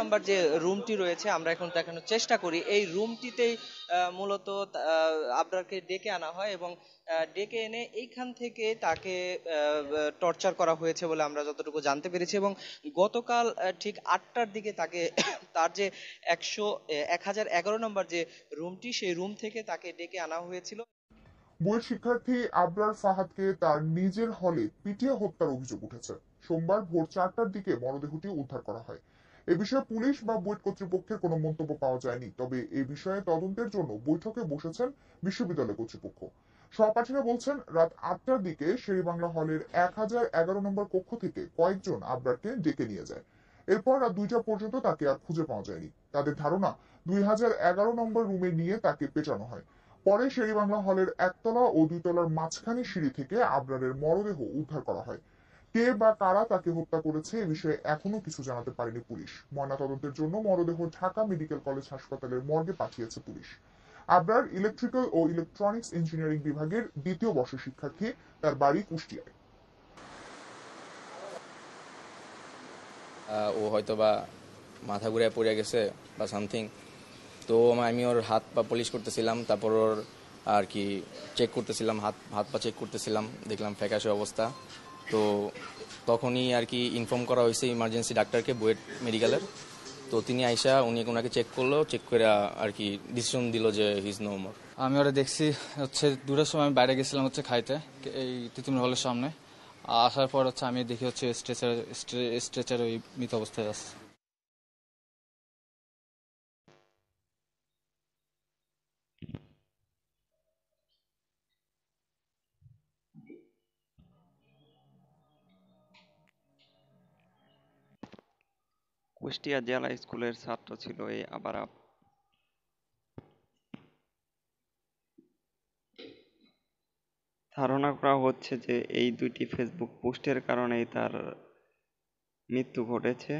নম্বর যে রুমটি রয়েছে আমরা এখন দেখানোর চেষ্টা করি এই রুমটিতেই মূলত আপনাকে ডেকে আনা হয় এবং ডেকে এনে এইখান থেকে তাকে টর্চার করা হয়েছে বলে আমরা যতটুকু জানতে পেরেছি এবং গতকাল ঠিক আটটার দিকে তাকে তার যে একশো এক হাজার এগারো নম্বর যে রুমটি সেই রুম থেকে তাকে ডেকে আনা হয়েছিল বুয়েট শিক্ষার্থী আবরার ফাহাদকে তার নিজের হলে পিটিয়ে হত্যার অভিযোগ উঠেছে সোমবার ভোর চারটার দিকে মরদেহটি উদ্ধার করা হয় এ বিষয়ে পুলিশ বা বুয়েট কর্তৃপক্ষের কোনো মন্তব্য পাওয়া যায়নি তবে এ বিষয়ে তদন্তের জন্য বৈঠকে বসেছেন বিশ্ববিদ্যালয় কর্তৃপক্ষ সহপাঠীরা বলছেন রাত আটটার দিকে শেরেবাংলা হলের এক হাজার এগারো নম্বর কক্ষ থেকে কয়েকজন আবরারকে ডেকে নিয়ে যায় এরপর রাত দুইটা পর্যন্ত তাকে আর খুঁজে পাওয়া যায়নি তাদের ধারণা দুই হাজার এগারো নম্বর রুমে নিয়ে তাকে পেটানো হয় পরে শেরেবাংলা হলের একতলা ও দুইতলার মাঝখানে সিঁড়ি থেকে আবরারের মরদেহ উদ্ধার করা হয় কে বা কারা তাকে হত্যা করেছে এ বিষয়ে এখনো কিছু জানাতে পারেনি পুলিশ ময়নাতদন্তের জন্য মরদেহ ঢাকা মেডিকেল কলেজ হাসপাতালের মর্গে পাঠিয়েছে পুলিশ আবরার ইলেকট্রিক্যাল ও ইলেকট্রনিক্স ইঞ্জিনিয়ারিং বিভাগের দ্বিতীয় বর্ষের শিক্ষার্থী তার বাড়ি কুষ্টিয়ায় ও হয়তো বা মাথা ঘুরে পড়ে গেছে বা সামথিং তো আমি ওর হাত পা পলিশ করতেছিলাম তারপর ওর আর কি চেক করতেছিলাম হাত হাত পা চেক করতেছিলাম দেখলাম ফ্যাকাশে অবস্থা তো তখনই আর কি ইনফর্ম করা হয়েছে ইমার্জেন্সি ডাক্তারকে বুয়েট মেডিকেলের তো তিনি আইসা উনি ওনাকে চেক করলো চেক করে আর কি ডিসিশন দিল যে হিজ নো মোর আমি ওরা দেখছি হচ্ছে দূরের সময় আমি বাইরে গেছিলাম হচ্ছে খাইতে এই তিতুমির হলের সামনে আসার পর হচ্ছে আমি দেখি হচ্ছে স্ট্রেচার স্ট্রেচার ওই মৃত অবস্থায় আছে কুষ্টিয়া জেলা স্কুলের ছাত্র ছিল এই আবারাব ধারণা করা হচ্ছে যে এই দুইটি ফেসবুক পোস্টের কারণেই তার মৃত্যু ঘটেছে